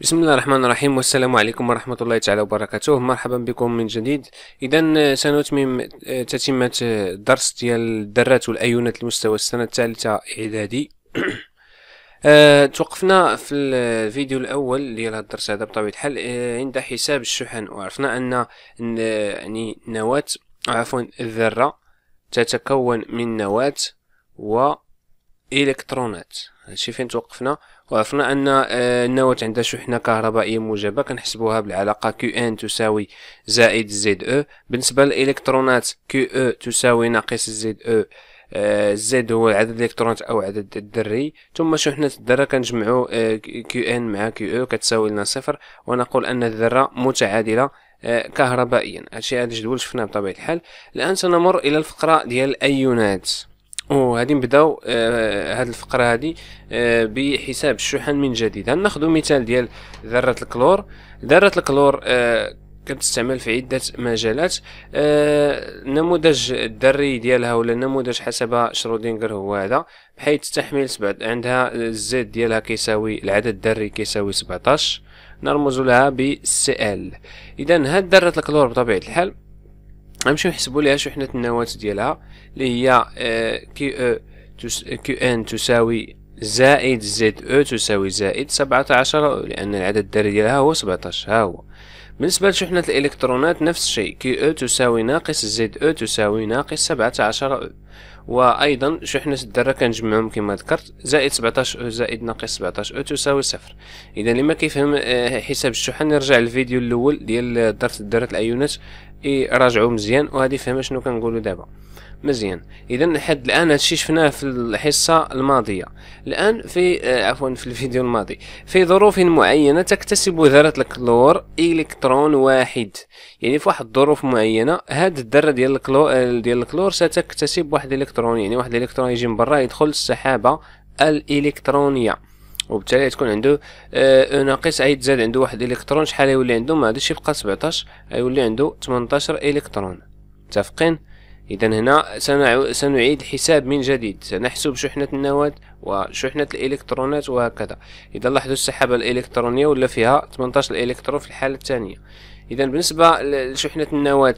بسم الله الرحمن الرحيم والسلام عليكم ورحمة الله تعالى وبركاته مرحبا بكم من جديد إذا سنتمم تتمة درس ديال الدرات والأيونات المستوى السنة الثالثة إعدادي أه توقفنا في الفيديو الاول ديال هذا الدرس هذا بطبيعه الحال أه عند حساب الشحن وعرفنا ان يعني نواه عفوا الذره تتكون من نواه والكترونات هادشي فين توقفنا وعرفنا ان آه، النواة عندها شحنة كهربائية موجبة كنحسبوها بالعلاقة كيو ان تساوي زائد زد او بالنسبة للالكترونات كيو او تساوي ناقص زد او آه، زد هو عدد الالكترونات او عدد الذري ثم شحنة الذرة كنجمعو آه، كيو ان مع كيو او كتساوي لنا صفر ونقول ان الذرة متعادلة كهربائيا هادشي هذا الجدول شفناه بطبيعة الحال الان سنمر الى الفقرة ديال الايونات وغادي نبداو آه هاد الفقره هادي آه بحساب الشحن من جديد ناخذ مثال ديال ذره الكلور ذره الكلور آه كتستعمل في عدة مجالات آه النموذج الذري ديالها ولا النموذج حسب شرودينغر هو هذا بحيث تحمل سبعة عندها الزد ديالها كيساوي العدد الذري كيساوي 17 نرمز لها ب سي ال اذا هاد ذرة الكلور بطبيعة الحال غنمشيو نحسبوا ليها شحنة النواة ديالها اللي هي كي او كيو ان تساوي زائد زد او تساوي زائد سبعة عشر لأن العدد الذري ديالها هو سبعة عشر ها هو بالنسبة لشحنة الإلكترونات نفس الشيء كي او تساوي ناقص زد او تساوي ناقص سبعة عشر او وايضا شحنة الذرة كنجمعهم كما ذكرت زائد 17 او زائد ناقص 17 او تساوي صفر اذا لما كيفهم آه، حساب الشحن يرجع للفيديو الاول ديال درس الذرات الايونات يراجعوا مزيان وغادي يفهم شنو كنقولوا دابا مزيان اذا لحد الان هادشي شفناه في الحصه الماضيه الان في آه، عفوا في الفيديو الماضي في ظروف معينه تكتسب ذره الكلور الكترون واحد يعني في واحد الظروف معينه هاد الذره ديال الكلور ديال الكلور ستكتسب واحد الالكترون يعني واحد الالكترون يجي من برا يدخل السحابه الالكترونيه وبالتالي تكون عنده آه، او ناقص اي تزاد عنده واحد الالكترون شحال يولي عنده ما غاديش يبقى 17 يولي عنده 18 الكترون متفقين إذا هنا سنعيد الحساب من جديد سنحسب شحنة النواة وشحنة الإلكترونات وهكذا إذا لاحظوا السحابة الإلكترونية ولا فيها 18 إلكترون في الحالة الثانية إذا بالنسبة لشحنة النواة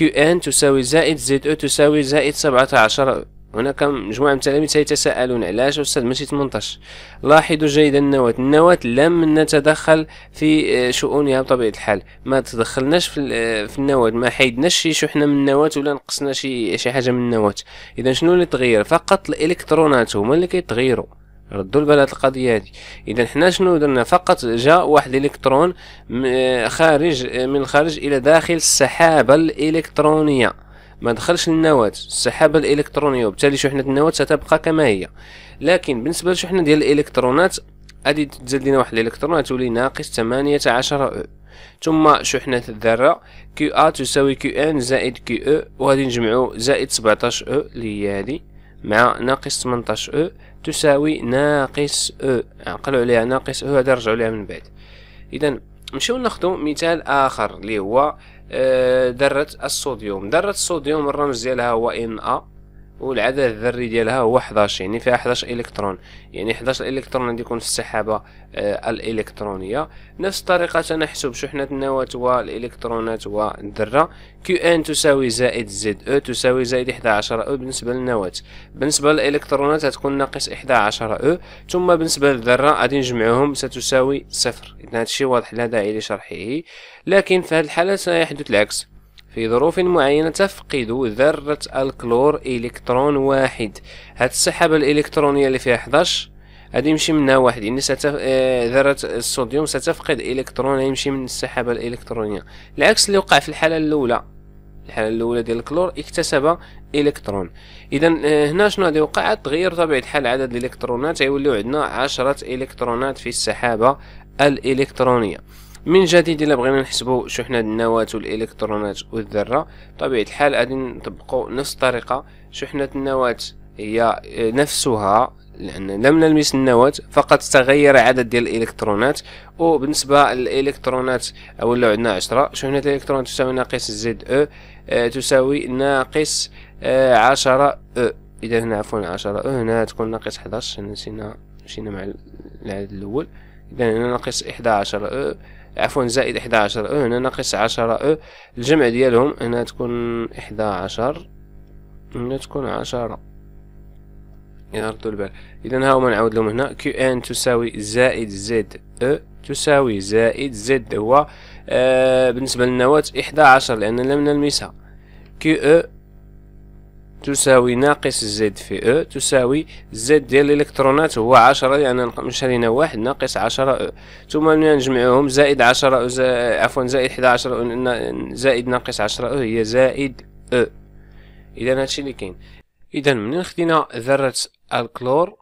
QN تساوي زائد ZO تساوي زائد 17 هناك مجموعة من التلاميذ سيتساءلون علاش أستاذ ماشي 18 لاحظوا جيدا النواة النواة لم نتدخل في آه، شؤونها بطبيعة الحال ما تدخلناش في, آه، في النواة ما حيدناش شي شحنة من النواة ولا نقصنا شي شي حاجة من النواة إذا شنو اللي تغير فقط الإلكترونات هما اللي كيتغيروا ردوا البال هاد القضيه هادي اذا حنا شنو درنا فقط جا واحد الالكترون آه، خارج من الخارج الى داخل السحابه الالكترونيه ما دخلش للنواة السحابة الإلكترونية وبالتالي شحنة النواة ستبقى كما هي لكن بالنسبة للشحنة ديال الإلكترونات غادي تزاد لينا واحد الإلكترون تولي ناقص 18 أو ثم شحنة الذرة كيو أ تساوي كيو إن زائد كيو أو وغادي نجمعو زائد 17 أو اللي هي هادي مع ناقص 18 أو تساوي ناقص أو عقلوا عليها ناقص أو هذا رجعوا ليها من بعد إذا نمشيو ناخدو مثال اخر اللي هو ذره آه، الصوديوم ذره الصوديوم الرمز ديالها هو ان ا والعدد الذري ديالها هو 11 يعني فيها 11 الكترون يعني 11 الكترون غادي يكون في السحابه آه الالكترونيه نفس الطريقه نحسب شحنه النواه والالكترونات والذره كيو ان تساوي زائد زد او تساوي زائد 11 او بالنسبه للنواه بالنسبه للالكترونات تكون ناقص 11 او ثم بالنسبه للذره غادي نجمعهم ستساوي صفر اذا هادشي واضح لدى داعي شرحه لكن في هذه الحاله سيحدث العكس في ظروف معينة تفقد ذرة الكلور إلكترون واحد هاد السحابة الإلكترونية اللي فيها 11 غادي يمشي منها واحد يعني ستف... آه، ذرة الصوديوم ستفقد إلكترون يمشي من السحابة الإلكترونية العكس اللي وقع في الحالة الأولى الحالة الأولى ديال الكلور اكتسب إلكترون إذا آه، هنا شنو غادي يوقع تغير طبيعة الحال عدد الإلكترونات غيوليو عندنا عشرة إلكترونات في السحابة الإلكترونية من جديد الا بغينا نحسبوا شحنه النواه والالكترونات والذره بطبيعه الحال غادي نطبقوا نفس الطريقه شحنه النواه هي آه، نفسها لان لم نلمس النواه فقط تغير عدد ديال الالكترونات وبالنسبه للالكترونات اولا عندنا 10 شحنه الالكترونات تساوي ناقص زد او آه، تساوي ناقص 10 آه، او اذا هنا عفوا 10 او هنا تكون ناقص 11 نسينا مشينا مع العدد الاول اذا هنا ناقص 11 او عفوا زائد 11 أو هنا ناقص عشرة أو الجمع ديالهم هنا تكون 11 هنا تكون عشرة يا ردوا البال إذا ها هو نعاود لهم هنا كيو إن تساوي زائد زد أو تساوي زائد زد هو آه بالنسبة للنواة 11 لأن لم نلمسها كيو أو تساوي ناقص زد في او e تساوي زد ديال الالكترونات هو عشرة لان يعني مشرينا واحد ناقص عشرة او e. ثم نجمعهم زائد عشرة او زا... عفوا زائد حدا عشرة زائد ناقص عشرة او e هي زائد او اذا هادشي اللي كاين اذا منين خدينا ذرة الكلور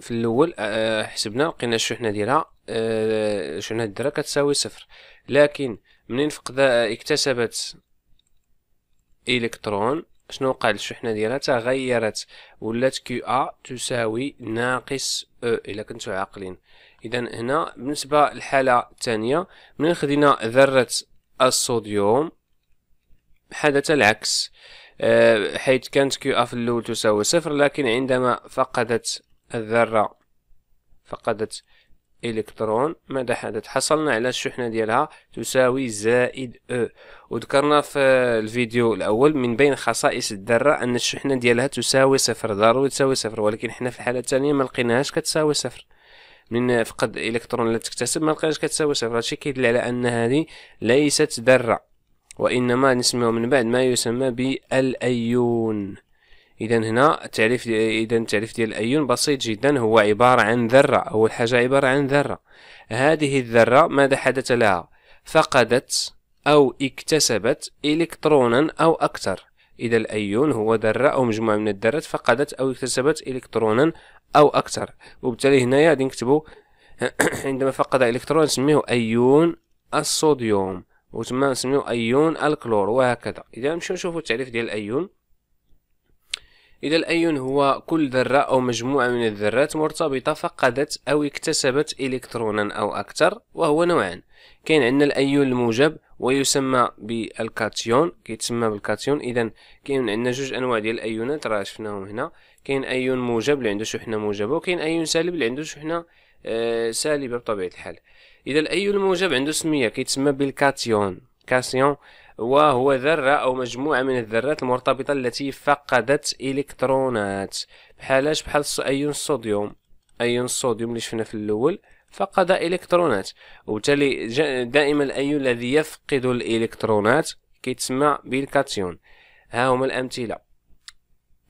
في الاول آه، حسبنا لقينا الشحنه ديالها الشحنه آه، الذره كتساوي صفر لكن منين فقد اكتسبت الكترون شنو وقع الشحنه ديالها تغيرت ولات كيو ا تساوي ناقص او e، الا كنتو عاقلين اذا هنا بالنسبه للحاله الثانيه ملي خدينا ذره الصوديوم حدث العكس آه، حيث كانت كيو ا في الاول تساوي صفر لكن عندما فقدت الذره فقدت إلكترون ماذا حدث حصلنا على الشحنة ديالها تساوي زائد أو وذكرنا في الفيديو الأول من بين خصائص الذرة أن الشحنة ديالها تساوي صفر ضروري تساوي صفر ولكن حنا في الحالة الثانية ما لقيناهاش كتساوي صفر من فقد الكترون اللي تكتسب ما لقيناش كتساوي صفر هادشي كيدل على ان هذه ليست ذره وانما نسميه من بعد ما يسمى بالايون اذا هنا التعريف اذا التعريف ديال الايون بسيط جدا هو عباره عن ذره اول حاجه عباره عن ذره هذه الذره ماذا حدث لها فقدت او اكتسبت الكترونا او اكثر اذا الايون هو ذره او مجموعه من الذرات فقدت او اكتسبت الكترونا او اكثر وبالتالي هنايا غادي نكتبوا عندما فقد الكترون نسميه ايون الصوديوم وتما نسميه ايون الكلور وهكذا اذا نمشيو نشوفوا التعريف ديال الايون إذا الأيون هو كل ذرة أو مجموعة من الذرات مرتبطة فقدت أو اكتسبت إلكترونا أو أكثر وهو نوعان كاين عندنا الأيون الموجب ويسمى بالكاتيون كيتسمى بالكاتيون إذا كاين عندنا جوج أنواع ديال الأيونات راه شفناهم هنا كاين أيون موجب اللي عنده شحنة موجبة وكاين أيون سالب اللي عنده شحنة آه سالبة بطبيعة الحال إذا الأيون الموجب عنده سمية كيتسمى بالكاتيون كاسيون وهو ذرة أو مجموعة من الذرات المرتبطة التي فقدت إلكترونات بحالاش بحال أيون الصوديوم أيون الصوديوم اللي شفنا في الأول فقد إلكترونات وبالتالي دائما الأيون الذي يفقد الإلكترونات كيتسمى بالكاتيون ها هما الأمثلة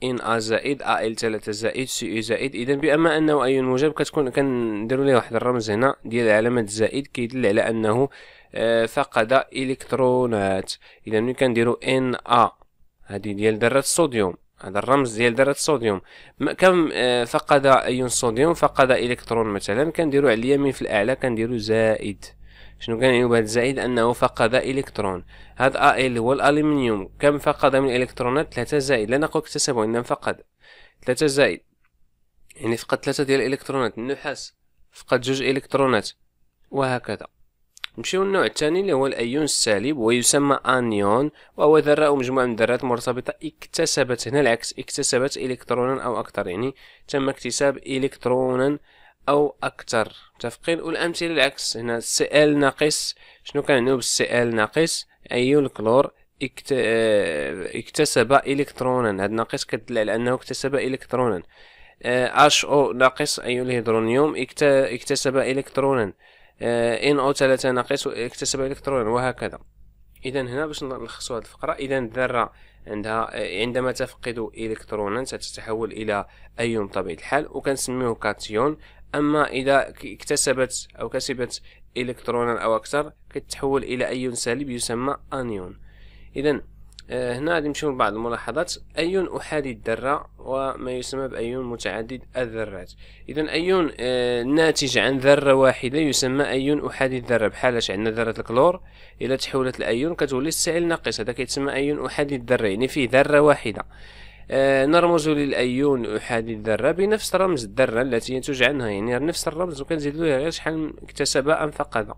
ان ا زائد ا ال 3 زائد سي اي زائد اذا بما انه اي موجب كتكون كنديروا ليه واحد الرمز هنا ديال علامه الزائد كيدل على انه آه، فقد الكترونات اذا ملي كنديروا ان ا هذه ديال ذره الصوديوم هذا الرمز ديال ذره الصوديوم كم آه، فقد ايون صوديوم فقد الكترون مثلا كنديروا على اليمين في الاعلى كنديروا زائد شنو كان يبهد زائد أنه فقد إلكترون هذا ال هو الألمنيوم كم فقد من الإلكترونات ثلاثة زائد لا نقول اكتسب وإنما فقد ثلاثة زائد يعني فقد ثلاثة ديال الإلكترونات النحاس فقد جوج إلكترونات وهكذا نمشيو للنوع الثاني اللي هو الايون السالب ويسمى انيون وهو ذره او مجموعه من الذرات مرتبطه اكتسبت هنا العكس اكتسبت الكترونا او اكثر يعني تم اكتساب الكترونا او اكثر متفقين والامثله العكس هنا سي ال ناقص شنو كنعنيو بالسي ال ناقص اي الكلور اكت... آه، اكتسب الكترونا هاد ناقص كدل على انه اكتسب الكترونا اش آه، او ناقص اي الهيدرونيوم اكت... اكتسب الكترونا ان او 3 ناقص اكتسب الكترونا وهكذا اذا هنا باش نلخصوا هذه الفقره اذا الذره عندها آه، عندما تفقد الكترونا ستتحول الى ايون بطبيعه الحال وكنسميوه كاتيون أما إذا اكتسبت أو كسبت إلكترونا أو أكثر كتحول إلى أيون سالب يسمى أنيون إذا آه، هنا غادي نمشيو لبعض الملاحظات أيون أحادي الذرة وما يسمى بأيون متعدد الذرات إذا أيون آه، ناتج عن ذرة واحدة يسمى أيون أحادي الذرة بحالاش عندنا ذرة الكلور الى تحولت الايون كتولي السائل ناقص هذا كيتسمى أيون أحادي الذرة يعني فيه ذرة واحدة آه، نرمز للأيون أحادي الذرة بنفس رمز الذرة التي ينتج عنها يعني نفس الرمز له غير شحال اكتسب فقد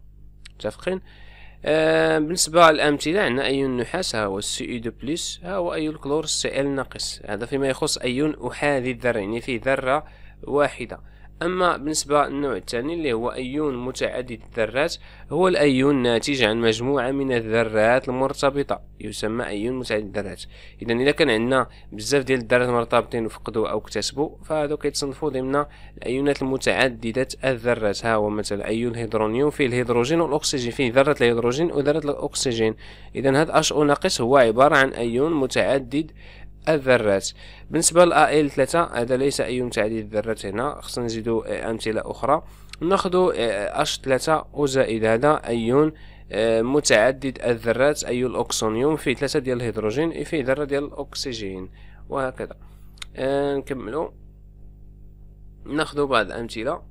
متفقين آه بالنسبة للأمثلة عندنا أيون النحاس ها هو اي دو بلس ها هو أيون الكلور سي ال ناقص هذا فيما يخص أيون أحادي الذرة يعني فيه ذرة واحدة أما بالنسبة للنوع الثاني اللي هو أيون متعدد الذرات هو الأيون ناتج عن مجموعة من الذرات المرتبطة يسمى أيون متعدد الذرات إذا إذا كان عندنا بزاف ديال الذرات مرتبطين وفقدوا أو اكتسبوا فهادو كيتصنفوا ضمن الأيونات المتعددة الذرات ها هو مثلا أيون الهيدرونيوم فيه الهيدروجين والأكسجين فيه ذرة الهيدروجين وذرة الأكسجين إذا هاد أش أو ناقص هو عبارة عن أيون متعدد الذرات بالنسبه ل ال 3 هذا ليس اي تعديل الذرات هنا خصنا نزيدو امثله اخرى ناخذ اش 3 وزائد هذا ايون متعدد الذرات اي الاوكسونيوم الاكسونيوم فيه ثلاثه ديال الهيدروجين فيه ذره ديال الاكسجين وهكذا آه، نكملو ناخذ بعض الامثله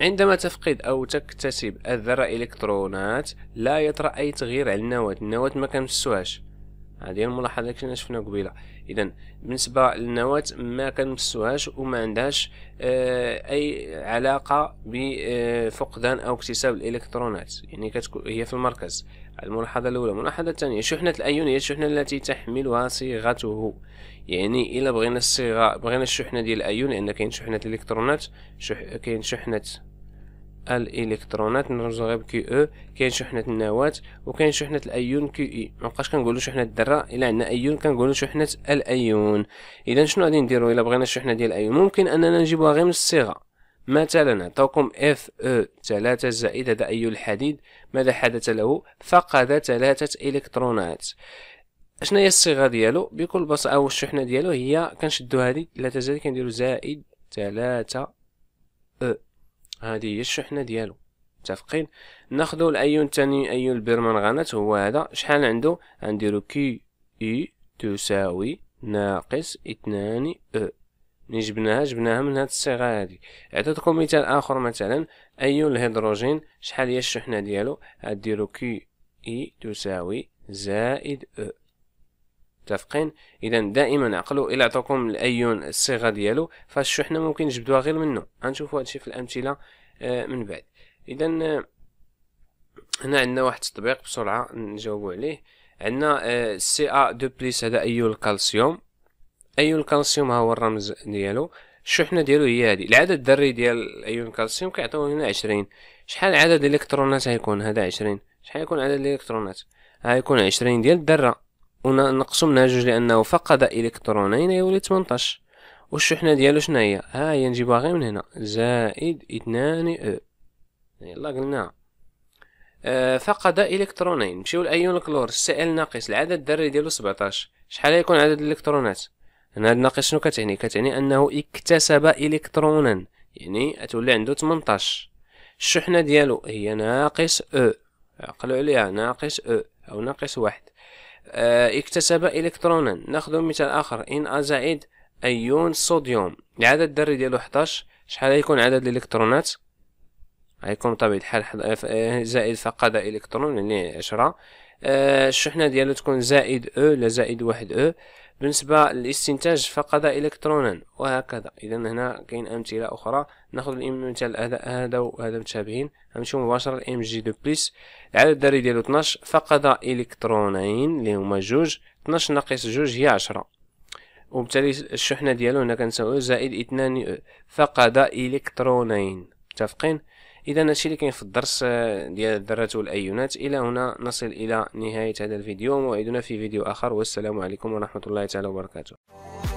عندما تفقد او تكتسب الذره الكترونات لا يطرا اي تغيير على النواه النواه ما كنمسوهاش هذه هي الملاحظه اللي كنا شفنا قبيله اذا بالنسبه للنواه ما كنمسوهاش وما عندهاش آه، اي علاقه بفقدان او اكتساب الالكترونات يعني كتكون هي في المركز الملاحظه الاولى الملاحظه الثانيه شحنه الايون هي الشحنه التي تحملها صيغته يعني الا بغينا الصيغه بغينا الشحنه ديال الايون لان كاين شحنه الالكترونات شح... كاين شحنه الالكترونات غير بكي او كاين شحنه النواه وكاين شحنه الايون كي اي بقاش كنقولو شحنه الذره الا عندنا ايون كنقولو شحنه الايون اذا شنو غادي نديرو الا بغينا الشحنه ديال الايون ممكن اننا نجيبوها غير من الصيغه مثلا عطاكم e، اف او 3 زائد هذا ايون الحديد ماذا حدث له فقد ثلاثه الكترونات شنو هي الصيغه ديالو بكل بساطه او الشحنه ديالو هي كنشدو هذه 3 زائد كنديرو زائد ثلاثة او e. هذه هي الشحنه ديالو متفقين ناخذ الايون الثاني ايون البرمنغانات هو هذا شحال عنده غنديرو كي اي e تساوي ناقص اثنان او e. ملي جبناها جبناها من هاد الصيغه هادي عطيتكم مثال اخر مثلا ايون الهيدروجين شحال هي الشحنه ديالو غديرو كي اي e تساوي زائد او متفقين اذا دائما عقلوا الى عطاكم الايون الصيغه ديالو فالشحنه ممكن نجبدوها غير منه غنشوفوا هادشي في الامثله آه، من بعد اذا آه، هنا عندنا واحد التطبيق بسرعه نجاوبوا عليه عندنا سي ا دو بليس هذا ايون الكالسيوم ايون الكالسيوم ها هو الرمز ديالو الشحنه ديالو هي هذه العدد الذري ديال ايون الكالسيوم كيعطيو هنا عشرين شحال عدد الالكترونات هيكون هذا عشرين شحال يكون عدد الالكترونات هيكون عشرين ديال الذره ونقسم منها جوج لانه فقد الكترونين يولي 18 والشحنه ديالو شنو هي ها هي نجيبها غير من هنا زائد اثنان او يلا قلنا آه فقد الكترونين نمشيو لايون الكلور السائل ال ناقص العدد الذري ديالو 17 شحال يكون عدد الالكترونات هنا هاد ناقص شنو كتعني كتعني انه اكتسب الكترونا يعني تولي عنده 18 الشحنه ديالو هي ناقص او عقلوا عليها ناقص او او ناقص واحد آه، اكتسب إلكترونا ناخذ مثال آخر إن زائد أيون صوديوم العدد الذري ديالو 11 شحال غيكون عدد الإلكترونات غيكون بطبيعة الحال آه، آه، زائد فقد إلكترون يعني عشرة الشحنة ديالو تكون زائد أو لا زائد واحد أو بالنسبة للاستنتاج فقد إلكترونا وهكذا إذا هنا كاين أمثلة أخرى ناخذ مثال هذا وهذا متشابهين نمشيو مباشرة لإم جي دو بليس العدد الذري ديالو 12 فقد إلكترونين اللي هما جوج 12 ناقص جوج هي 10 وبالتالي الشحنة ديالو هنا كنساويو زائد اثنان فقد إلكترونين متفقين اذا هادشي اللي كاين في الدرس آه، ديال الذرات والايونات الى هنا نصل الى نهايه هذا الفيديو موعدنا في فيديو اخر والسلام عليكم ورحمه الله تعالى وبركاته